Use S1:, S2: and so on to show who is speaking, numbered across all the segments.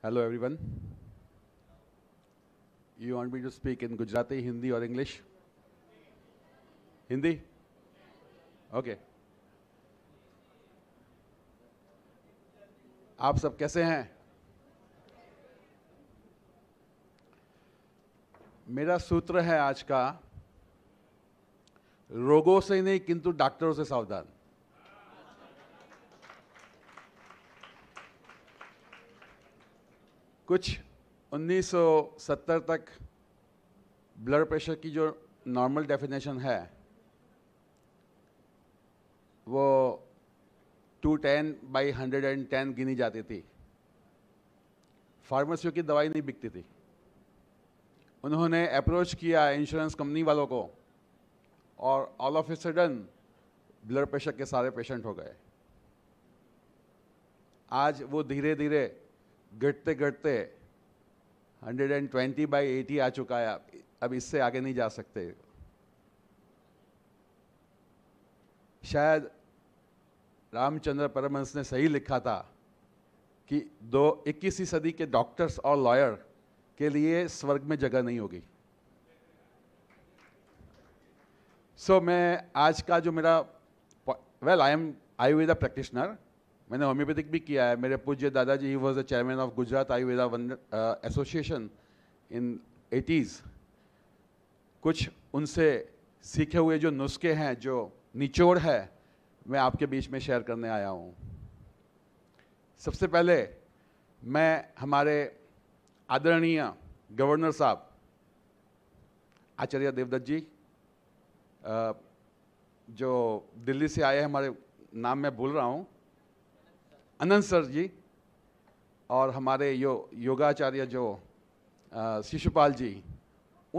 S1: Hello, everyone. You want me to speak in Gujarati, Hindi, or English? Hindi? Okay. आप सब कैसे हैं मेरा सूत्र है आज का रोगों से नहीं किंतु डॉक्टरों से सावधान कुछ 1970 तक ब्लड प्रेशर की जो नॉर्मल डेफिनेशन है वो 210 बाई 110 गिनी जाती थी फार्मेसियों की दवाई नहीं बिकती थी उन्होंने अप्रोच किया इंश्योरेंस कंपनी वालों को और all of a sudden blood pressure के सारे पेशेंट हो गए आज वो धीरे धीरे घटते घटते 120 बाई 80 आ चुका है अब इससे आगे नहीं जा सकते शायद रामचंद्र परमहंस ने सही लिखा था कि दो इक्कीसवीं सदी के डॉक्टर्स और लॉयर के लिए स्वर्ग में जगह नहीं होगी सो so, मैं आज का जो मेरा well I am I with a practitioner मैंने होम्योपैथिक भी किया है मेरे पूज्य दादाजी ही was the chairman of Gujarat Ayurveda association in eighties कुछ उनसे सीखे हुए जो नुस्खे हैं जो निचोड़ है मैं आपके बीच में शेयर करने आया हूँ सबसे पहले मैं हमारे आदरणीय गवर्नर साहब आचार्य देवदत्त जी uh, जो दिल्ली से आए हमारे नाम मैं भूल रहा हूँ अनंत सर जी और हमारे यो योगाचार्य जो शिशुपाल जी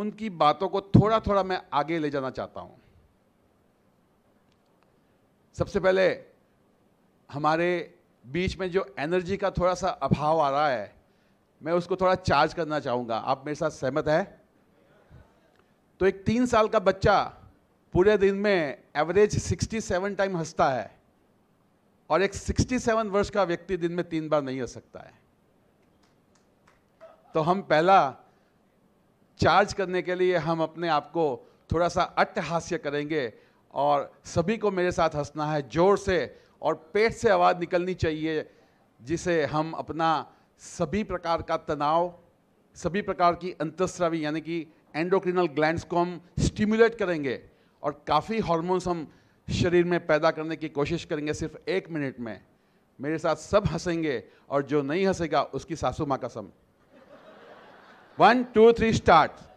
S1: उनकी बातों को थोड़ा थोड़ा मैं आगे ले जाना चाहता हूँ सबसे पहले हमारे बीच में जो एनर्जी का थोड़ा सा अभाव आ रहा है मैं उसको थोड़ा चार्ज करना चाहूँगा आप मेरे साथ सहमत है तो एक तीन साल का बच्चा पूरे दिन में एवरेज 67 टाइम हंसता है और एक 67 वर्ष का व्यक्ति दिन में तीन बार नहीं हो सकता है तो हम पहला चार्ज करने के लिए हम अपने आप को थोड़ा सा अट्टहास्य करेंगे और सभी को मेरे साथ हंसना है जोर से और पेट से आवाज़ निकलनी चाहिए जिसे हम अपना सभी प्रकार का तनाव सभी प्रकार की अंतस्रावी यानी कि एंडोक्रिनल ग्लैंड्स को हम स्टिमुलेट करेंगे और काफ़ी हॉर्मोन्स हम शरीर में पैदा करने की कोशिश करेंगे सिर्फ एक मिनट में मेरे साथ सब हंसेंगे और जो नहीं हंसेगा उसकी सासू माँ कसम वन टू थ्री स्टार्ट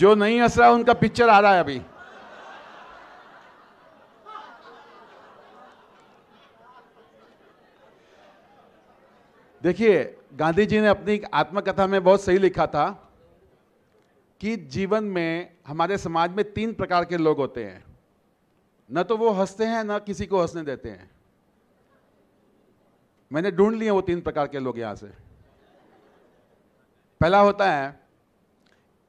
S1: जो नहीं हंस रहा उनका पिक्चर आ रहा है अभी देखिए गांधी जी ने अपनी आत्मकथा में बहुत सही लिखा था कि जीवन में हमारे समाज में तीन प्रकार के लोग होते हैं न तो वो हंसते हैं न किसी को हंसने देते हैं मैंने ढूंढ लिए वो तीन प्रकार के लोग यहां से पहला होता है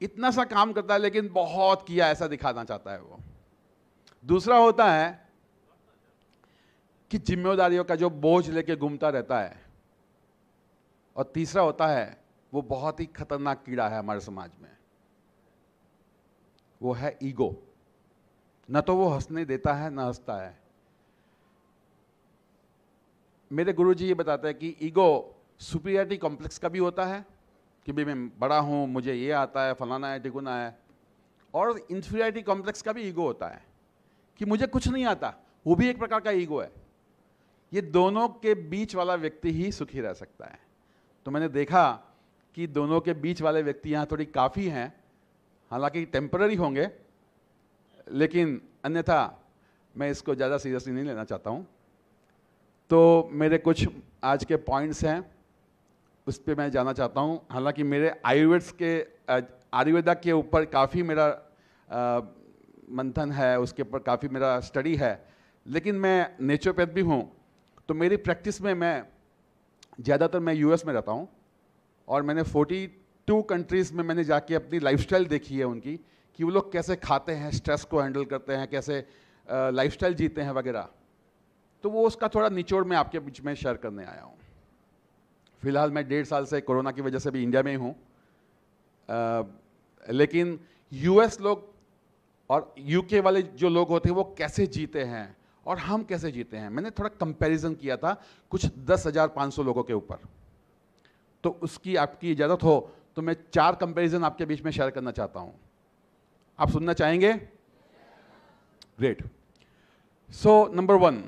S1: इतना सा काम करता है लेकिन बहुत किया ऐसा दिखाना चाहता है वो दूसरा होता है कि जिम्मेदारियों का जो बोझ लेके घूमता रहता है और तीसरा होता है वो बहुत ही खतरनाक कीड़ा है हमारे समाज में वो है ईगो न तो वो हंसने देता है ना हंसता है मेरे गुरुजी ये बताते हैं कि ईगो सुपीरियरिटी कॉम्प्लेक्स का भी होता है कि भाई मैं बड़ा हूँ मुझे ये आता है फलाना है टिकुना है और इंफीरियरिटी कॉम्प्लेक्स का भी ईगो होता है कि मुझे कुछ नहीं आता वो भी एक प्रकार का ईगो है ये दोनों के बीच वाला व्यक्ति ही सुखी रह सकता है तो मैंने देखा कि दोनों के बीच वाले व्यक्ति यहाँ थोड़ी काफ़ी हैं हालांकि टेम्पररी होंगे लेकिन अन्यथा मैं इसको ज़्यादा सीरियसली नहीं लेना चाहता हूँ तो मेरे कुछ आज के पॉइंट्स हैं उस पर मैं जाना चाहता हूँ हालांकि मेरे आयुर्वेद के आयुर्वेदा के ऊपर काफ़ी मेरा आ, मंथन है उसके ऊपर काफ़ी मेरा स्टडी है लेकिन मैं नेचुरोपैथ भी हूँ तो मेरी प्रैक्टिस में मैं ज़्यादातर मैं यूएस में रहता हूँ और मैंने 42 कंट्रीज़ में मैंने जाके अपनी लाइफस्टाइल देखी है उनकी कि वो लोग कैसे खाते हैं स्ट्रेस को हैंडल करते हैं कैसे लाइफ जीते हैं वगैरह तो वो उसका थोड़ा निचोड़ मैं आपके बीच में शेयर करने आया हूँ फिलहाल मैं डेढ़ साल से कोरोना की वजह से भी इंडिया में ही हूँ लेकिन यूएस लोग और यूके वाले जो लोग होते हैं वो कैसे जीते हैं और हम कैसे जीते हैं मैंने थोड़ा कंपैरिजन किया था कुछ दस हज़ार पाँच सौ लोगों के ऊपर तो उसकी आपकी इजाज़त हो तो मैं चार कंपैरिजन आपके बीच में शेयर करना चाहता हूँ आप सुनना चाहेंगे ग्रेट सो नंबर वन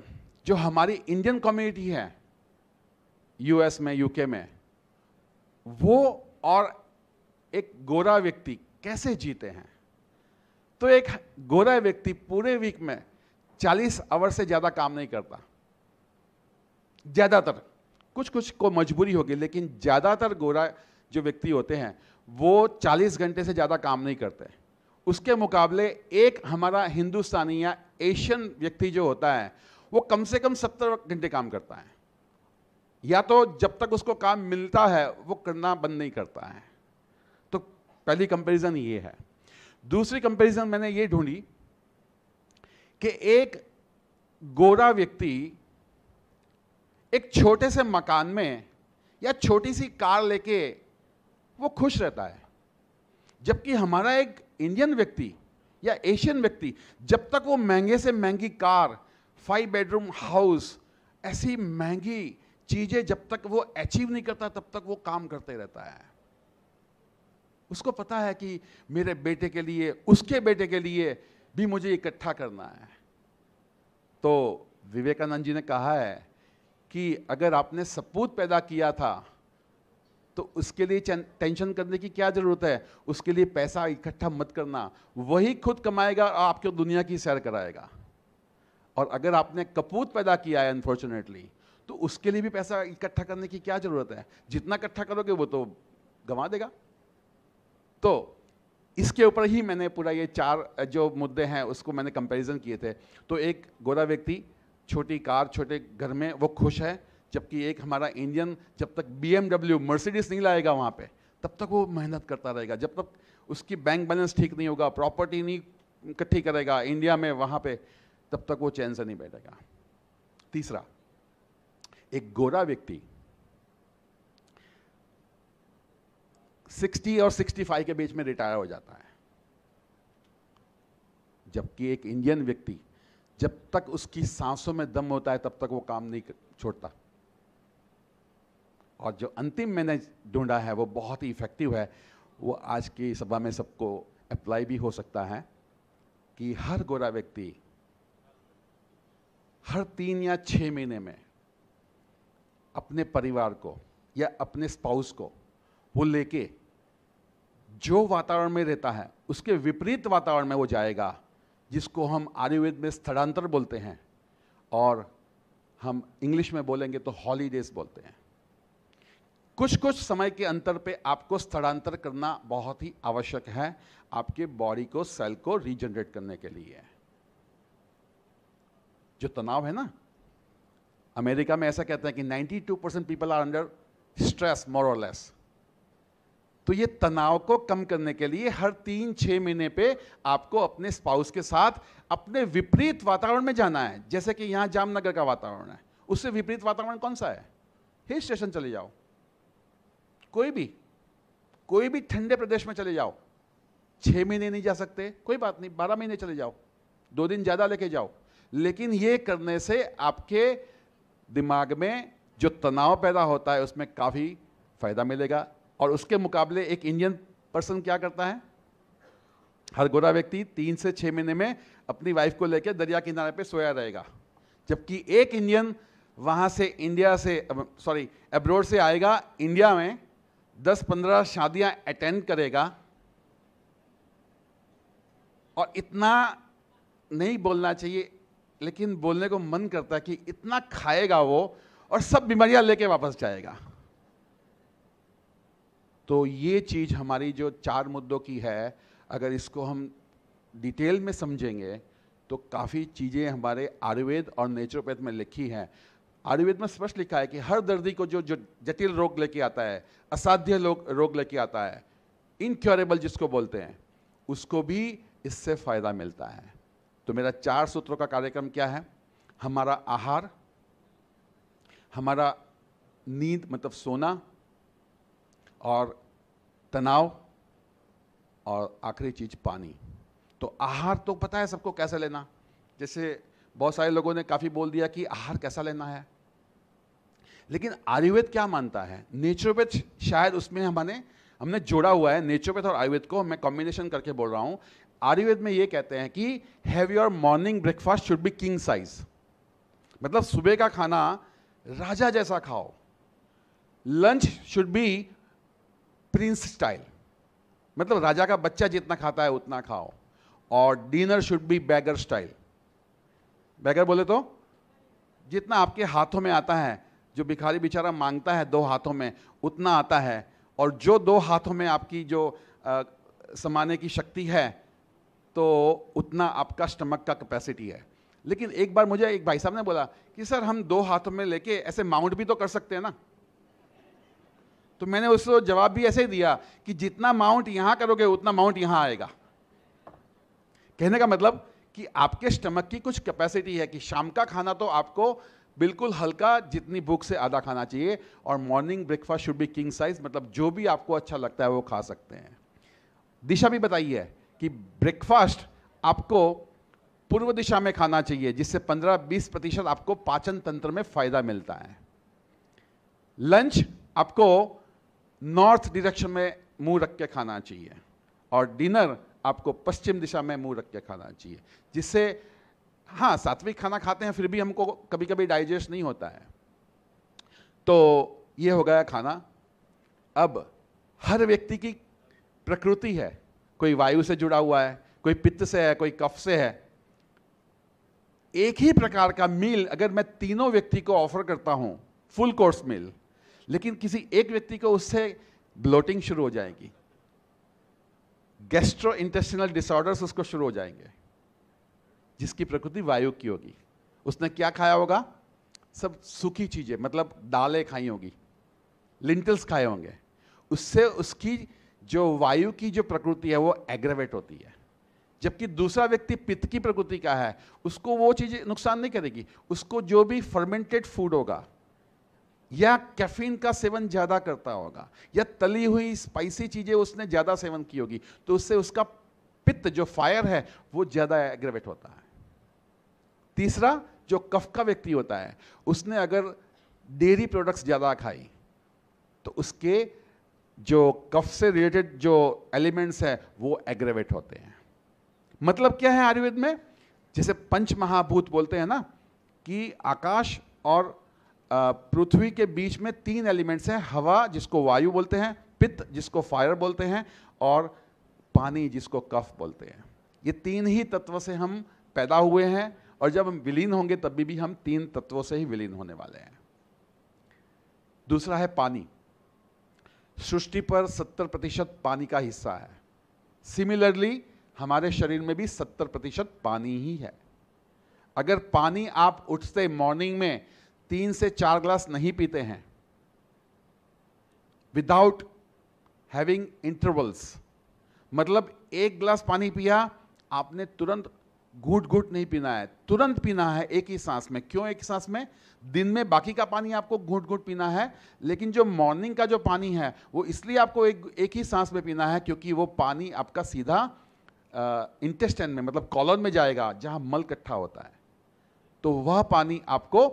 S1: जो हमारी इंडियन कम्युनिटी है यूएस में यूके में वो और एक गोरा व्यक्ति कैसे जीते हैं तो एक गोरा व्यक्ति पूरे वीक में चालीस आवर से ज़्यादा काम नहीं करता ज़्यादातर कुछ कुछ को मजबूरी होगी लेकिन ज़्यादातर गोरा जो व्यक्ति होते हैं वो 40 घंटे से ज़्यादा काम नहीं करते उसके मुकाबले एक हमारा हिंदुस्तानी या एशियन व्यक्ति जो होता है वो कम से कम 70 घंटे काम करता है या तो जब तक उसको काम मिलता है वो करना बंद नहीं करता है तो पहली कंपैरिजन ये है दूसरी कंपैरिजन मैंने ये ढूंढी कि एक गोरा व्यक्ति एक छोटे से मकान में या छोटी सी कार लेके वो खुश रहता है जबकि हमारा एक इंडियन व्यक्ति या एशियन व्यक्ति जब तक वो महंगे से महंगी कार फाइव बेडरूम हाउस ऐसी महंगी चीज़ें जब तक वो अचीव नहीं करता तब तक वो काम करते रहता है उसको पता है कि मेरे बेटे के लिए उसके बेटे के लिए भी मुझे इकट्ठा करना है तो विवेकानंद जी ने कहा है कि अगर आपने सपूत पैदा किया था तो उसके लिए टेंशन करने की क्या ज़रूरत है उसके लिए पैसा इकट्ठा मत करना वही खुद कमाएगा और आपको दुनिया की सैर कराएगा और अगर आपने कपूत पैदा किया है अनफॉर्चुनेटली तो उसके लिए भी पैसा इकट्ठा करने की क्या ज़रूरत है जितना इकट्ठा करोगे वो तो गंवा देगा तो इसके ऊपर ही मैंने पूरा ये चार जो मुद्दे हैं उसको मैंने कंपैरिजन किए थे तो एक गोरा व्यक्ति छोटी कार छोटे घर में वो खुश है जबकि एक हमारा इंडियन जब तक बी एमडब्ल्यू मर्सिडीज नहीं लाएगा वहाँ पर तब तक वो मेहनत करता रहेगा जब तक उसकी बैंक बैलेंस ठीक नहीं होगा प्रॉपर्टी नहीं इकट्ठी करेगा इंडिया में वहाँ पर तब तक वो चैन से नहीं बैठेगा तीसरा एक गोरा व्यक्ति सिक्सटी और सिक्सटी फाइव के बीच में रिटायर हो जाता है जबकि एक इंडियन व्यक्ति जब तक उसकी सांसों में दम होता है तब तक वो काम नहीं छोड़ता और जो अंतिम मैंने ढूंढा है वो बहुत ही इफेक्टिव है वो आज की सभा में सबको अप्लाई भी हो सकता है कि हर गोरा व्यक्ति हर तीन या छः महीने में अपने परिवार को या अपने स्पाउस को वो लेके जो वातावरण में रहता है उसके विपरीत वातावरण में वो जाएगा जिसको हम आयुर्वेद में स्थलांतर बोलते हैं और हम इंग्लिश में बोलेंगे तो हॉलीडेज बोलते हैं कुछ कुछ समय के अंतर पे आपको स्थलांतर करना बहुत ही आवश्यक है आपके बॉडी को सेल को रीजनरेट करने के लिए जो तनाव है ना अमेरिका में ऐसा कहते हैं कि 92 percent people are under stress more और लेस तो ये तनाव को कम करने के लिए हर तीन छः महीने पे आपको अपने स्पाउस के साथ अपने विपरीत वातावरण में जाना है जैसे कि यहाँ जामनगर का वातावरण है उससे विपरीत वातावरण कौन सा है हिल स्टेशन चले जाओ कोई भी कोई भी ठंडे प्रदेश में चले जाओ छः महीने नहीं जा सकते कोई बात नहीं बारह महीने चले जाओ दो दिन ज़्यादा लेके जाओ लेकिन ये करने से आपके दिमाग में जो तनाव पैदा होता है उसमें काफ़ी फ़ायदा मिलेगा और उसके मुकाबले एक इंडियन पर्सन क्या करता है हर गोरा व्यक्ति तीन से छः महीने में अपनी वाइफ को लेकर दरिया किनारे पे सोया रहेगा जबकि एक इंडियन वहाँ से इंडिया से सॉरी एब्रोड से आएगा इंडिया में दस पंद्रह शादियाँ अटेंड करेगा और इतना नहीं बोलना चाहिए लेकिन बोलने को मन करता है कि इतना खाएगा वो और सब बीमारियां लेके वापस जाएगा तो ये चीज़ हमारी जो चार मुद्दों की है अगर इसको हम डिटेल में समझेंगे तो काफ़ी चीज़ें हमारे आयुर्वेद और नेचुरोपैथ में लिखी हैं आयुर्वेद में स्पष्ट लिखा है कि हर दर्दी को जो जो जटिल रोग लेके आता है असाध्य रोग रोग लेके आता है इनक्योरेबल जिसको बोलते हैं उसको भी इससे फ़ायदा मिलता है तो मेरा चार सूत्रों का कार्यक्रम क्या है हमारा आहार हमारा नींद मतलब सोना और तनाव और आखिरी चीज़ पानी तो आहार तो पता है सबको कैसे लेना जैसे बहुत सारे लोगों ने काफ़ी बोल दिया कि आहार कैसा लेना है लेकिन आयुर्वेद क्या मानता है नेचुरोपैथ शायद उसमें हमारे हमने जोड़ा हुआ है नेचुरोपैथ और आयुर्वेद को मैं कॉम्बिनेशन करके बोल रहा हूँ आयुर्वेद में ये कहते हैं कि have your morning breakfast should be king size मतलब सुबह का खाना राजा जैसा खाओ lunch should be prince style मतलब राजा का बच्चा जितना खाता है उतना खाओ और dinner should be beggar style beggar बोले तो जितना आपके हाथों में आता है जो भिखारी बेचारा मांगता है दो हाथों में उतना आता है और जो दो हाथों में आपकी जो आ, समाने की शक्ति है तो उतना आपका स्टमक का कैपेसिटी है लेकिन एक बार मुझे एक भाई साहब ने बोला कि सर हम दो हाथों में लेके ऐसे माउंट भी तो कर सकते हैं ना तो मैंने उसको जवाब भी ऐसे ही दिया कि जितना माउंट यहां करोगे उतना माउंट यहां आएगा कहने का मतलब कि आपके स्टमक की कुछ कैपेसिटी है कि शाम का खाना तो आपको बिल्कुल हल्का जितनी भूख से आधा खाना चाहिए और morning breakfast should be king size मतलब जो भी आपको अच्छा लगता है वो खा सकते हैं दिशा भी बताइए कि ब्रेकफास्ट आपको पूर्व दिशा में खाना चाहिए जिससे 15-20 प्रतिशत आपको पाचन तंत्र में फायदा मिलता है लंच आपको नॉर्थ डिरेक्शन में मुंह रख के खाना चाहिए और डिनर आपको पश्चिम दिशा में मुंह रख के खाना चाहिए जिससे हाँ सात्विक खाना खाते हैं फिर भी हमको कभी कभी डाइजेस्ट नहीं होता है तो ये हो गया खाना अब हर व्यक्ति की प्रकृति है कोई वायु से जुड़ा हुआ है कोई पित्त से है कोई कफ से है एक ही प्रकार का मील अगर मैं तीनों व्यक्ति को ऑफर करता हूँ फुल कोर्स मील लेकिन किसी एक व्यक्ति को उससे ब्लोटिंग शुरू हो जाएगी गैस्ट्रो इंटेस्टिनल डिसऑर्डर्स उसको शुरू हो जाएंगे जिसकी प्रकृति वायु की होगी उसने क्या खाया होगा सब सूखी चीज़ें मतलब दालें खाई होगी लिंटल्स खाए होंगे उससे उसकी जो वायु की जो प्रकृति है वो एग्रेवेट होती है जबकि दूसरा व्यक्ति पित्त की प्रकृति का है उसको वो चीज़ें नुकसान नहीं करेगी उसको जो भी फर्मेंटेड फूड होगा या कैफीन का सेवन ज़्यादा करता होगा या तली हुई स्पाइसी चीज़ें उसने ज़्यादा सेवन की होगी तो उससे उसका पित्त जो फायर है वो ज़्यादा एग्रेवेट होता है तीसरा जो कफ का व्यक्ति होता है उसने अगर डेयरी प्रोडक्ट्स ज़्यादा खाई तो उसके जो कफ से रिलेटेड जो एलिमेंट्स हैं वो एग्रेवेट होते हैं मतलब क्या है आयुर्वेद में जैसे पंच महाभूत बोलते हैं ना कि आकाश और पृथ्वी के बीच में तीन एलिमेंट्स हैं हवा जिसको वायु बोलते हैं पित्त जिसको फायर बोलते हैं और पानी जिसको कफ बोलते हैं ये तीन ही तत्व से हम पैदा हुए हैं और जब हम विलीन होंगे तब भी, भी हम तीन तत्वों से ही विलीन होने वाले हैं दूसरा है पानी सृष्टि पर 70 प्रतिशत पानी का हिस्सा है सिमिलरली हमारे शरीर में भी 70 प्रतिशत पानी ही है अगर पानी आप उठते मॉर्निंग में तीन से चार ग्लास नहीं पीते हैं विदाउट हैविंग इंटरवल्स मतलब एक ग्लास पानी पिया आपने तुरंत घूट घूट नहीं पीना है तुरंत पीना है एक ही सांस में क्यों एक सांस में दिन में बाकी का पानी आपको घूट घूट पीना है लेकिन जो मॉर्निंग का जो पानी है वो इसलिए आपको एक एक ही सांस में पीना है क्योंकि वो पानी आपका सीधा इंटेस्टेंट में मतलब कॉलन में जाएगा जहां मल इकट्ठा होता है तो वह पानी आपको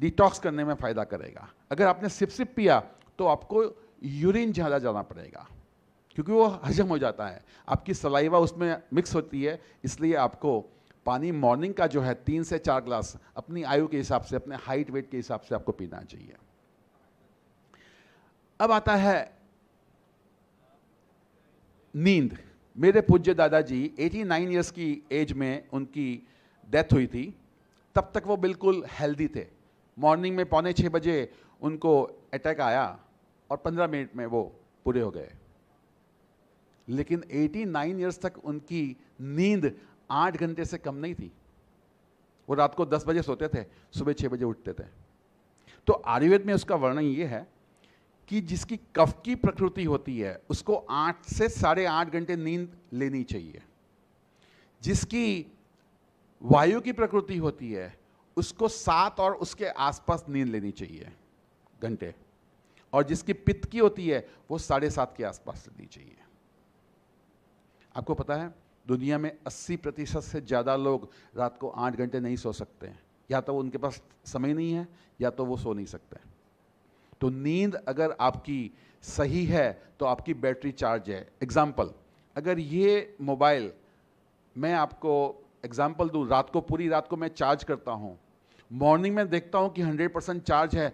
S1: डिटॉक्स करने में फ़ायदा करेगा अगर आपने सिप सिप पिया तो आपको यूरिन ज़्यादा जाना पड़ेगा क्योंकि वो हजम हो जाता है आपकी सलाइवा उसमें मिक्स होती है इसलिए आपको पानी मॉर्निंग का जो है तीन से चार ग्लास अपनी आयु के हिसाब से अपने हाइट वेट के हिसाब से आपको पीना चाहिए अब आता है नींद मेरे पूज्य दादाजी 89 इयर्स की एज में उनकी डेथ हुई थी तब तक वो बिल्कुल हेल्दी थे मॉर्निंग में पौने छः बजे उनको अटैक आया और पंद्रह मिनट में वो पूरे हो गए लेकिन 89 ईयर्स तक उनकी नींद आठ घंटे से कम नहीं थी वो रात को दस बजे सोते थे सुबह छः बजे उठते थे तो आयुर्वेद में उसका वर्णन ये है कि जिसकी कफ की प्रकृति होती है उसको आठ से साढ़े आठ घंटे नींद लेनी चाहिए जिसकी वायु की प्रकृति होती है उसको सात और उसके आसपास नींद लेनी चाहिए घंटे और जिसकी पित्त की होती है वो साढ़े सात के आसपास लेनी चाहिए आपको पता है दुनिया में 80 प्रतिशत से ज़्यादा लोग रात को आठ घंटे नहीं सो सकते हैं या तो उनके पास समय नहीं है या तो वो सो नहीं सकते तो नींद अगर आपकी सही है तो आपकी बैटरी चार्ज है एग्जाम्पल अगर ये मोबाइल मैं आपको एग्जाम्पल दूँ रात को पूरी रात को मैं चार्ज करता हूँ मॉर्निंग में देखता हूँ कि हंड्रेड परसेंट चार्ज है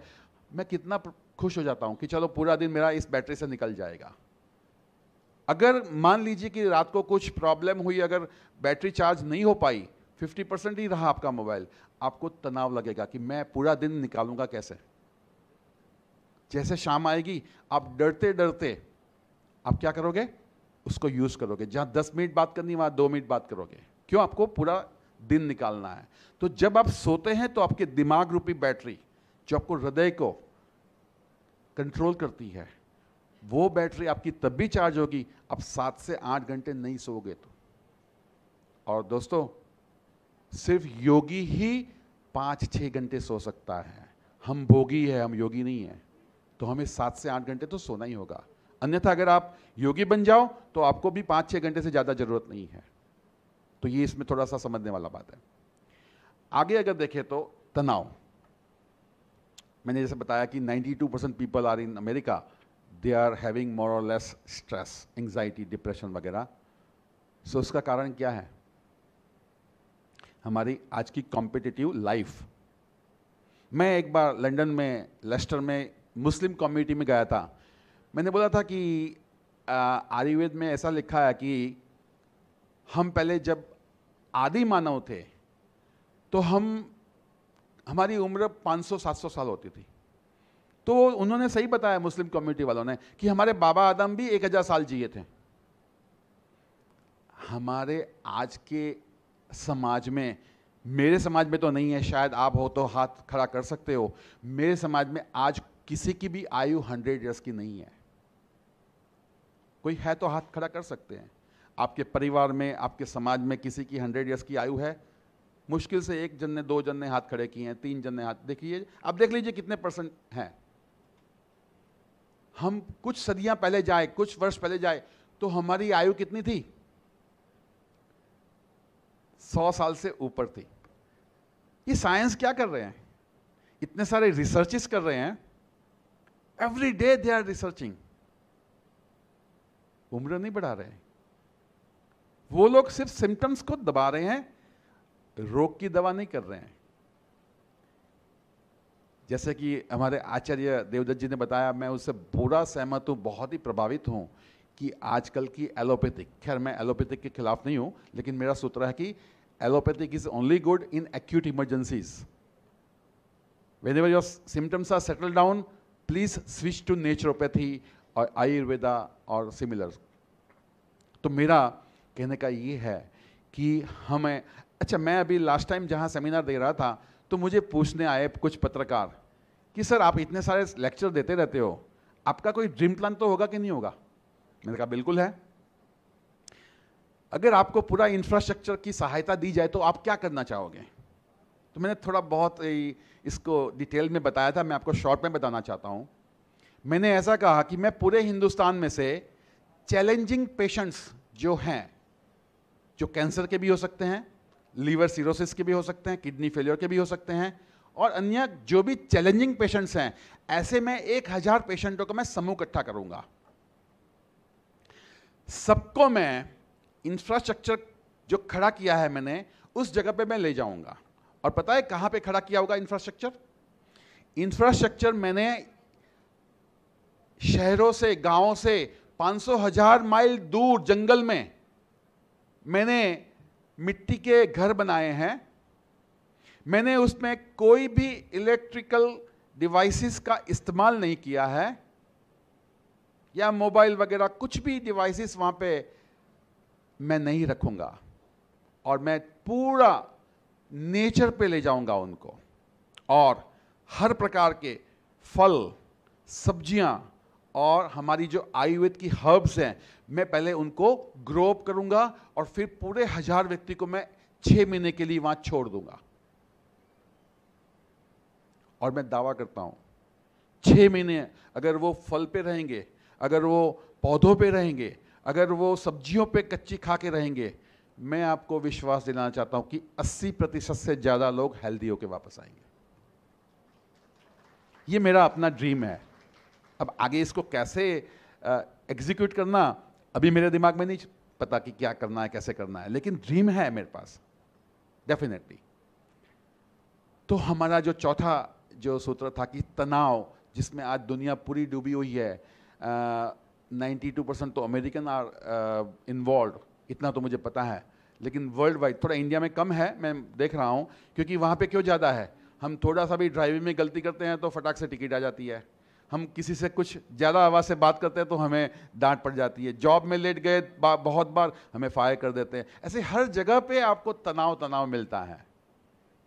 S1: मैं कितना खुश हो जाता हूँ कि चलो पूरा दिन मेरा इस बैटरी से निकल जाएगा अगर मान लीजिए कि रात को कुछ प्रॉब्लम हुई अगर बैटरी चार्ज नहीं हो पाई फिफ्टी परसेंट ही रहा आपका मोबाइल आपको तनाव लगेगा कि मैं पूरा दिन निकालूंगा कैसे जैसे शाम आएगी आप डरते डरते आप क्या करोगे उसको यूज़ करोगे जहाँ दस मिनट बात करनी वहाँ दो मिनट बात करोगे क्यों आपको पूरा दिन निकालना है तो जब आप सोते हैं तो आपके दिमाग रूपी बैटरी जो आपको हृदय को कंट्रोल करती है वो बैटरी आपकी तब भी चार्ज होगी आप सात से आठ घंटे नहीं सोगे तो और दोस्तों सिर्फ योगी ही पाँच छः घंटे सो सकता है हम भोगी है हम योगी नहीं है तो हमें सात से आठ घंटे तो सोना ही होगा अन्यथा अगर आप योगी बन जाओ तो आपको भी पाँच छः घंटे से ज़्यादा ज़रूरत नहीं है तो ये इसमें थोड़ा सा समझने वाला बात है आगे अगर देखें तो तनाव मैंने जैसे बताया कि 92 percent people are in America they are having more और लेस स्ट्रेस एंग्जाइटी डिप्रेशन वगैरह सो उसका कारण क्या है हमारी आज की कॉम्पिटिटिव लाइफ मैं एक बार लंदन में लेस्टर में मुस्लिम कम्युनिटी में गया था मैंने बोला था कि आयुर्वेद में ऐसा लिखा है कि हम पहले जब आदि मानव थे तो हम हमारी उम्र 500-700 साल होती थी तो उन्होंने सही बताया मुस्लिम कम्युनिटी वालों ने कि हमारे बाबा आदम भी 1000 साल जिए थे हमारे आज के समाज में मेरे समाज में तो नहीं है शायद आप हो तो हाथ खड़ा कर सकते हो मेरे समाज में आज किसी की भी आयु हंड्रेड ईयर्स की नहीं है कोई है तो हाथ खड़ा कर सकते हैं आपके परिवार में आपके समाज में किसी की हंड्रेड ईयर्स की आयु है मुश्किल से एक जन ने दो जन ने हाथ खड़े किए हैं तीन जन ने हाथ देखिए आप देख लीजिए कितने परसेंट हैं हम कुछ सदियां पहले जाए कुछ वर्ष पहले जाए तो हमारी आयु कितनी थी सौ साल से ऊपर थी ये साइंस क्या कर रहे हैं इतने सारे रिसर्चेस कर रहे हैं every day they are researching उम्र नहीं बढ़ा रहे हैं वो लोग सिर्फ सिम्टम्स को दबा रहे हैं रोग की दवा नहीं कर रहे हैं जैसे कि हमारे आचार्य देवदत्त जी ने बताया मैं उससे बुरा सहमत हूँ बहुत ही प्रभावित हूँ कि आजकल की एलोपैथिक खैर मैं एलोपैथिक के खिलाफ नहीं हूँ लेकिन मेरा सूत्र है कि allopathic is only good in acute emergencies whenever your symptoms are settle down please switch to naturopathy और आयुर्वेदा और सिमिलर तो मेरा कहने का ये है कि हमें अच्छा मैं अभी लास्ट टाइम जहाँ सेमिनार दे रहा था तो मुझे पूछने आए कुछ पत्रकार कि सर आप इतने सारे लेक्चर देते रहते हो आपका कोई ड्रीम प्लान तो होगा कि नहीं होगा मैंने कहा बिल्कुल है अगर आपको पूरा इंफ्रास्ट्रक्चर की सहायता दी जाए तो आप क्या करना चाहोगे तो मैंने थोड़ा बहुत इसको डिटेल में बताया था मैं आपको शॉर्ट में बताना चाहता हूँ मैंने ऐसा कहा कि मैं पूरे हिंदुस्तान में से चैलेंजिंग पेशेंट्स जो हैं जो कैंसर के भी हो सकते हैं लीवर सीरोसिस के भी हो सकते हैं किडनी फेलियर के भी हो सकते हैं और अन्य जो भी चैलेंजिंग पेशेंट्स हैं ऐसे में एक हज़ार पेशेंटों का मैं समूह इकट्ठा करूंगा सबको मैं इंफ्रास्ट्रक्चर जो खड़ा किया है मैंने उस जगह पे मैं ले जाऊंगा और पता है कहां पे खड़ा किया होगा इंफ्रास्ट्रक्चर इंफ्रास्ट्रक्चर मैंने शहरों से गांवों से सौ हजार माइल दूर जंगल में मैंने मिट्टी के घर बनाए हैं मैंने उसमें कोई भी इलेक्ट्रिकल डिवाइसेस का इस्तेमाल नहीं किया है या मोबाइल वगैरह कुछ भी डिवाइसेस वहाँ पे मैं नहीं रखूँगा और मैं पूरा नेचर पे ले जाऊँगा उनको और हर प्रकार के फल सब्जियाँ और हमारी जो आयुर्वेद की हर्ब्स हैं मैं पहले उनको ग्रो अप करूँगा और फिर पूरे हज़ार व्यक्ति को मैं छः महीने के लिए वहाँ छोड़ दूंगा और मैं दावा करता हूँ छः महीने अगर वो फल पे रहेंगे अगर वो पौधों पे रहेंगे अगर वो सब्जियों पे कच्ची खा के रहेंगे मैं आपको विश्वास दिलाना चाहता हूँ कि 80 प्रतिशत से ज़्यादा लोग हेल्दी होकर वापस आएंगे ये मेरा अपना ड्रीम है अब आगे इसको कैसे एग्जीक्यूट करना अभी मेरे दिमाग में नहीं पता कि क्या करना है कैसे करना है लेकिन ड्रीम है मेरे पास डेफिनेटली तो हमारा जो चौथा जो सूत्र था कि तनाव जिसमें आज दुनिया पूरी डूबी हुई है नाइन्टी टू परसेंट तो अमेरिकन आर इन्वॉल्व इतना तो मुझे पता है लेकिन वर्ल्ड वाइड थोड़ा इंडिया में कम है मैं देख रहा हूँ क्योंकि वहाँ पे क्यों ज़्यादा है हम थोड़ा सा भी ड्राइविंग में गलती करते हैं तो फटाक से टिकट आ जाती है हम किसी से कुछ ज़्यादा आवाज़ से बात करते हैं तो हमें डांट पड़ जाती है जॉब में लेट गए बहुत बार हमें फायर कर देते हैं ऐसे हर जगह पे आपको तनाव तनाव मिलता है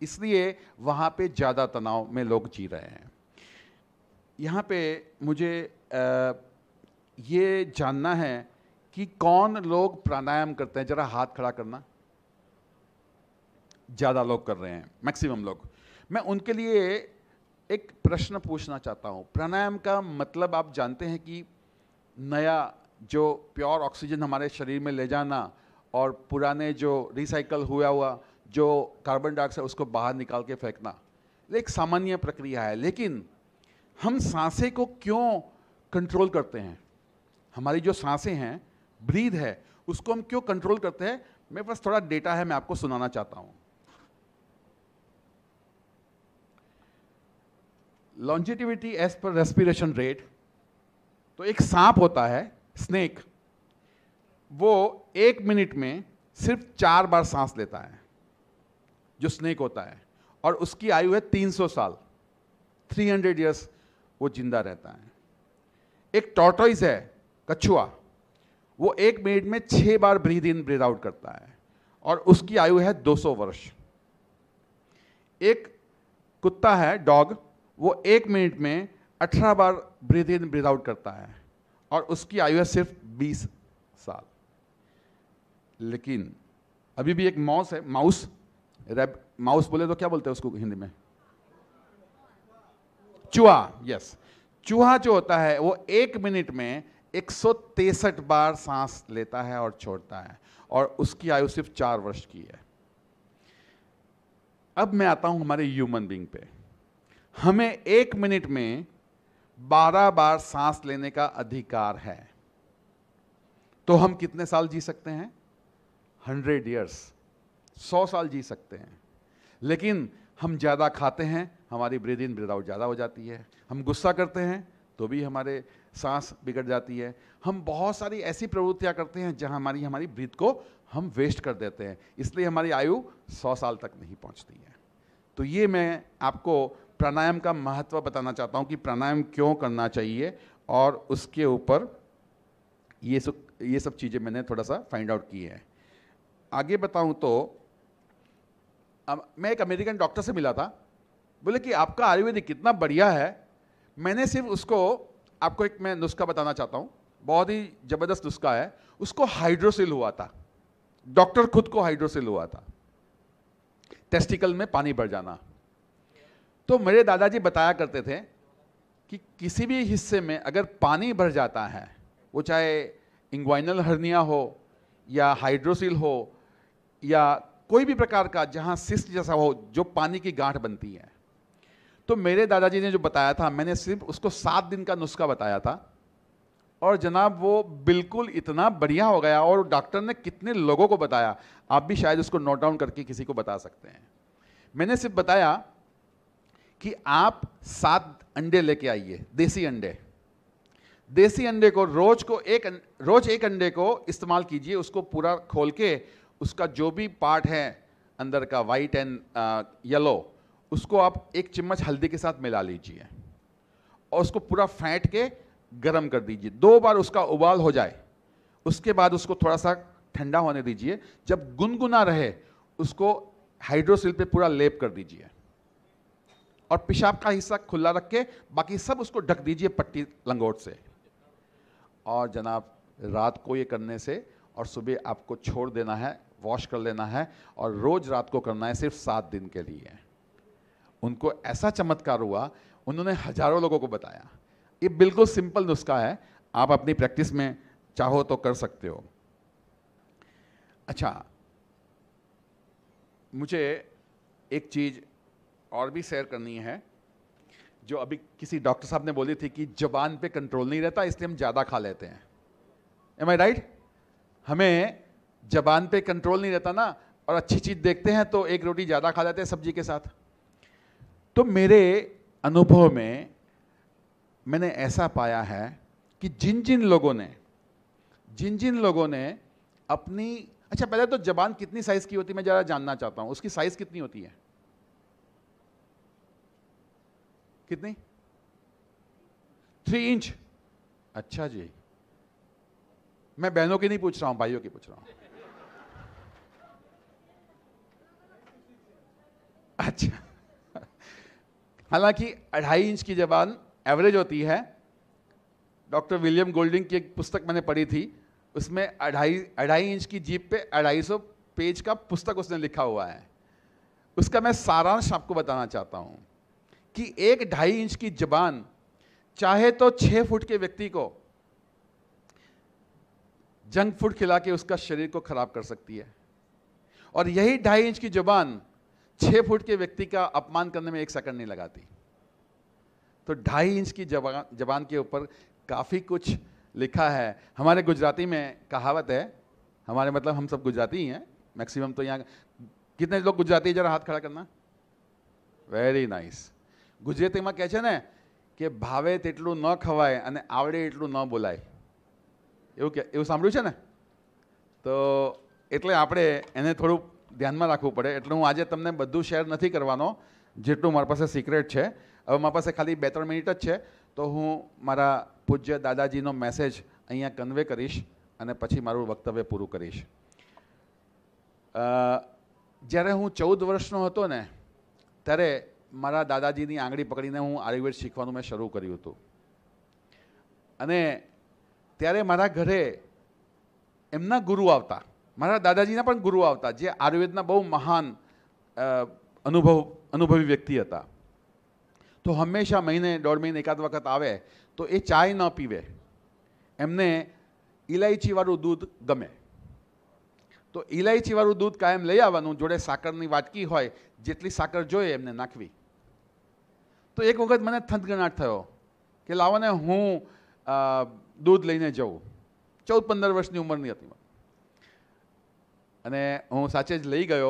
S1: इसलिए वहाँ पे ज़्यादा तनाव में लोग जी रहे हैं यहाँ पे मुझे आ, ये जानना है कि कौन लोग प्राणायाम करते हैं ज़रा हाथ खड़ा करना ज़्यादा लोग कर रहे हैं मैक्सिमम लोग मैं उनके लिए एक प्रश्न पूछना चाहता हूँ प्राणायाम का मतलब आप जानते हैं कि नया जो प्योर ऑक्सीजन हमारे शरीर में ले जाना और पुराने जो रिसाइकल हुआ हुआ जो कार्बन डाइऑक्साइड उसको बाहर निकाल के फेंकना एक सामान्य प्रक्रिया है लेकिन हम सांसें को क्यों कंट्रोल करते हैं हमारी जो सांसें हैं ब्रीद है उसको हम क्यों कंट्रोल करते हैं मेरे पास थोड़ा डेटा है मैं आपको सुनाना चाहता हूँ लॉन्जिटिविटी एज पर रेस्पिरेशन रेट तो एक सांप होता है स्नेक वो एक मिनट में सिर्फ चार बार सांस लेता है जो स्नेक होता है और उसकी आयु है 300 साल 300 हंड्रेड ईयर्स वो जिंदा रहता है एक टॉटोइस है कछुआ वो एक मिनट में छः बार ब्रीद इन ब्रीद आउट करता है और उसकी आयु है 200 वर्ष एक कुत्ता है डॉग वो एक मिनट में अठारह बार ब्रीथ इन ब्रीथ आउट करता है और उसकी आयु है सिर्फ बीस साल लेकिन अभी भी एक माउस है माउस रैब माउस बोले तो क्या बोलते हैं उसको हिंदी में चूहा यस चूहा जो होता है वो एक मिनट में एक बार सांस लेता है और छोड़ता है और उसकी आयु सिर्फ चार वर्ष की है अब मैं आता हूं हमारे ह्यूमन बींग पे हमें एक मिनट में बारह बार सांस लेने का अधिकार है तो हम कितने साल जी सकते हैं हंड्रेड ईयर्स सौ साल जी सकते हैं लेकिन हम ज़्यादा खाते हैं हमारी ब्रीद इन ब्रीद आउट ज़्यादा हो जाती है हम गुस्सा करते हैं तो भी हमारे सांस बिगड़ जाती है हम बहुत सारी ऐसी प्रवृत्तियां करते हैं जहां हमारी हमारी ब्रीद को हम वेस्ट कर देते हैं इसलिए हमारी आयु सौ साल तक नहीं पहुँचती है तो ये मैं आपको प्राणायाम का महत्व बताना चाहता हूँ कि प्राणायाम क्यों करना चाहिए और उसके ऊपर ये सब ये सब चीज़ें मैंने थोड़ा सा फाइंड आउट की है आगे बताऊँ तो मैं एक अमेरिकन डॉक्टर से मिला था बोले कि आपका आयुर्वेदिक कितना बढ़िया है मैंने सिर्फ उसको आपको एक मैं नुस्खा बताना चाहता हूँ बहुत ही ज़बरदस्त नुस्खा है उसको हाइड्रोसिल हुआ था डॉक्टर खुद को हाइड्रोसिल हुआ था टेस्टिकल में पानी भर जाना तो मेरे दादाजी बताया करते थे कि किसी भी हिस्से में अगर पानी भर जाता है वो चाहे इंग्वाइनल हर्निया हो या हाइड्रोसिल हो या कोई भी प्रकार का जहाँ सिस्ट जैसा हो जो पानी की गांठ बनती है तो मेरे दादाजी ने जो बताया था मैंने सिर्फ उसको सात दिन का नुस्खा बताया था और जनाब वो बिल्कुल इतना बढ़िया हो गया और डॉक्टर ने कितने लोगों को बताया आप भी शायद उसको नोट डाउन करके किसी को बता सकते हैं मैंने सिर्फ बताया कि आप सात अंडे लेके आइए देसी अंडे देसी अंडे को रोज को एक अं, रोज एक अंडे को इस्तेमाल कीजिए उसको पूरा खोल के उसका जो भी पार्ट है अंदर का वाइट एंड येलो उसको आप एक चम्मच हल्दी के साथ मिला लीजिए और उसको पूरा फेंट के गर्म कर दीजिए दो बार उसका उबाल हो जाए उसके बाद उसको थोड़ा सा ठंडा होने दीजिए जब गुनगुना रहे उसको हाइड्रोसिल पे पूरा लेप कर दीजिए और पेशाब का हिस्सा खुला रख के बाकी सब उसको ढक दीजिए पट्टी लंगोट से और जनाब रात को ये करने से और सुबह आपको छोड़ देना है वॉश कर लेना है और रोज़ रात को करना है सिर्फ सात दिन के लिए उनको ऐसा चमत्कार हुआ उन्होंने हजारों लोगों को बताया ये बिल्कुल सिंपल नुस्खा है आप अपनी प्रैक्टिस में चाहो तो कर सकते हो अच्छा मुझे एक चीज़ और भी शेयर करनी है जो अभी किसी डॉक्टर साहब ने बोली थी कि जबान पे कंट्रोल नहीं रहता इसलिए हम ज़्यादा खा लेते हैं एम आई राइट हमें जबान पे कंट्रोल नहीं रहता ना और अच्छी चीज़ देखते हैं तो एक रोटी ज़्यादा खा लेते हैं सब्जी के साथ तो मेरे अनुभव में मैंने ऐसा पाया है कि जिन जिन लोगों ने जिन जिन लोगों ने अपनी अच्छा पहले तो जबान कितनी साइज़ की होती है मैं ज़रा जानना चाहता हूँ उसकी साइज़ कितनी होती है कितनी थ्री इंच अच्छा जी मैं बहनों की नहीं पूछ रहा हूं भाइयों की पूछ रहा हूं अच्छा हालांकि अढ़ाई इंच की जबान एवरेज होती है डॉक्टर विलियम गोल्डिंग की एक पुस्तक मैंने पढ़ी थी उसमें अढ़ाई अढ़ाई इंच की जीप पे अढ़ाई सौ पेज का पुस्तक उसने लिखा हुआ है उसका मैं सारांश आपको बताना चाहता हूँ कि एक ढाई इंच की जबान चाहे तो छः फुट के व्यक्ति को जंक फूड खिला के उसका शरीर को खराब कर सकती है और यही ढाई इंच की जुबान छः फुट के व्यक्ति का अपमान करने में एक सेकंड नहीं लगाती तो ढाई इंच की जबान जबान के ऊपर काफ़ी कुछ लिखा है हमारे गुजराती में कहावत है हमारे मतलब हम सब गुजराती ही हैं मैक्सिमम तो यहाँ कितने लोग गुजराती जरा हाथ खड़ा करना वेरी नाइस nice. ગુજરાતીમાં કહે છે ને કે ભાવે તેટલું ન ખવાય અને આવડે એટલું ન બોલાય એવું કે એવું સાંભળ્યું છે ને તો એટલે આપણે એને થોડું ધ્યાનમાં રાખવું પડે એટલે હું આજે તમને બધું શેર નથી કરવાનો જેટલું મારી પાસે સિક્રેટ છે હવે મારી પાસે ખાલી બે ત્રણ મિનિટ જ છે તો હું મારા પૂજ્ય દાદાજીનો મેસેજ અહીંયા કન્વે કરીશ અને પછી મારું વક્તવ્ય પૂરું કરીશ જ્યારે હું ચૌદ વર્ષનો હતો ને ત્યારે મારા દાદાજીની આંગળી પકડીને હું આયુર્વેદ શીખવાનું મેં શરૂ કર્યું હતું અને ત્યારે મારા ઘરે એમના ગુરુ આવતા મારા દાદાજીના પણ ગુરુ આવતા જે આયુર્વેદના બહુ મહાન અનુભવ અનુભવી વ્યક્તિ હતા તો હંમેશા મહિને દોઢ મહિને એકાદ વખત આવે તો એ ચાય ન પીવે એમને ઇલાયચીવાળું દૂધ ગમે તો ઇલાયચીવાળું દૂધ કાયમ લઈ આવવાનું જોડે સાકરની વાટકી હોય જેટલી સાકર જોઈએ એમને નાખવી તો એક વખત મને થનગનાટ થયો કે લાવોને હું દૂધ લઈને જઉં ચૌદ પંદર વર્ષની ઉંમરની હતી અને હું સાચે જ લઈ ગયો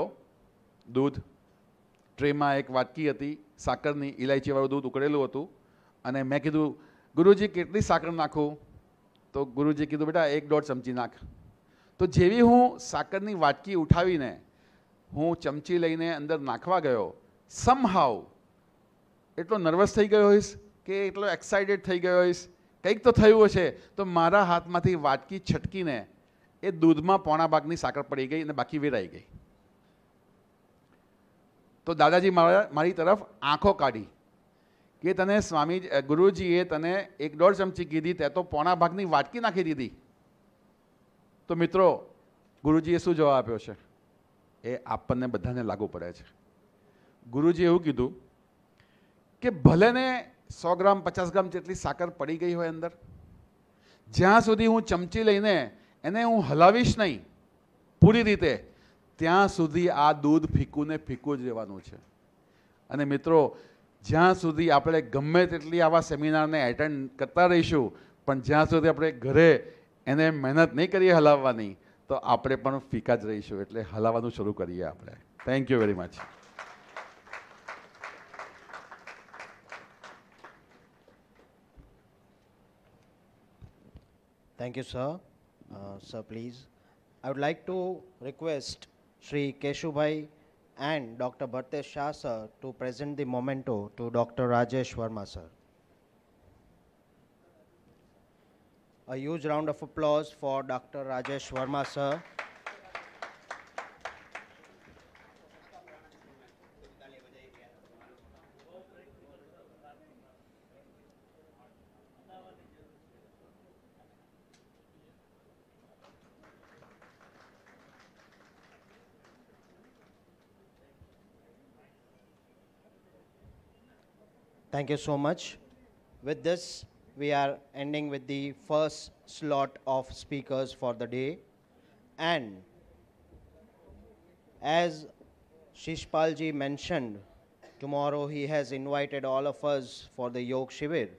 S1: દૂધ ટ્રેમાં એક વાટકી હતી સાકરની ઇલાયચીવાળું દૂધ ઉકળેલું હતું અને મેં કીધું ગુરુજી કેટલી સાકર નાખું તો ગુરુજી કીધું બેટા એક દોઢ ચમચી નાખ તો જેવી હું સાકરની વાટકી ઉઠાવીને હું ચમચી લઈને અંદર નાખવા ગયો સમહાવ એટલો નર્વસ થઈ ગયો હોઈશ કે એટલો એક્સાઇટેડ થઈ ગયો હોઈશ કંઈક તો થયું હશે તો મારા હાથમાંથી વાટકી છટકીને એ દૂધમાં પોણા ભાગની સાકર પડી ગઈ અને બાકી વેરાઈ ગઈ તો દાદાજી મારા મારી તરફ આંખો કાઢી કે તને સ્વામી ગુરુજીએ તને એક દોઢ ચમચી કીધી તે તો પોણા ભાગની વાટકી નાખી દીધી તો મિત્રો ગુરુજીએ શું જવાબ આપ્યો છે એ આપણને બધાને લાગુ પડે છે ગુરુજીએ એવું કીધું કે ભલેને સો ગ્રામ પચાસ ગ્રામ જેટલી સાકર પડી ગઈ હોય અંદર જ્યાં સુધી હું ચમચી લઈને એને હું હલાવીશ નહીં પૂરી રીતે ત્યાં સુધી આ દૂધ ફીકું ને ફીકું જ રહેવાનું છે અને મિત્રો જ્યાં સુધી આપણે ગમે તેટલી આવા સેમિનારને એટેન્ડ કરતા રહીશું પણ જ્યાં સુધી આપણે ઘરે એને મહેનત નહીં કરીએ હલાવવાની તો આપણે પણ ફીકા જ રહીશું એટલે હલાવવાનું શરૂ કરીએ આપણે thank you very much Thank you, sir. Uh, sir, please. I would like to request Sri Keshubhai and Dr. Bhartesh Shah, sir, to present the memento to Dr. Rajesh Verma, sir. A huge round of applause for Dr. Rajesh Verma, sir. Thank you so much. With this, we are ending with the first slot of speakers for the day. And as Shishpalji mentioned, tomorrow he has invited all of us for the Yog Shivir.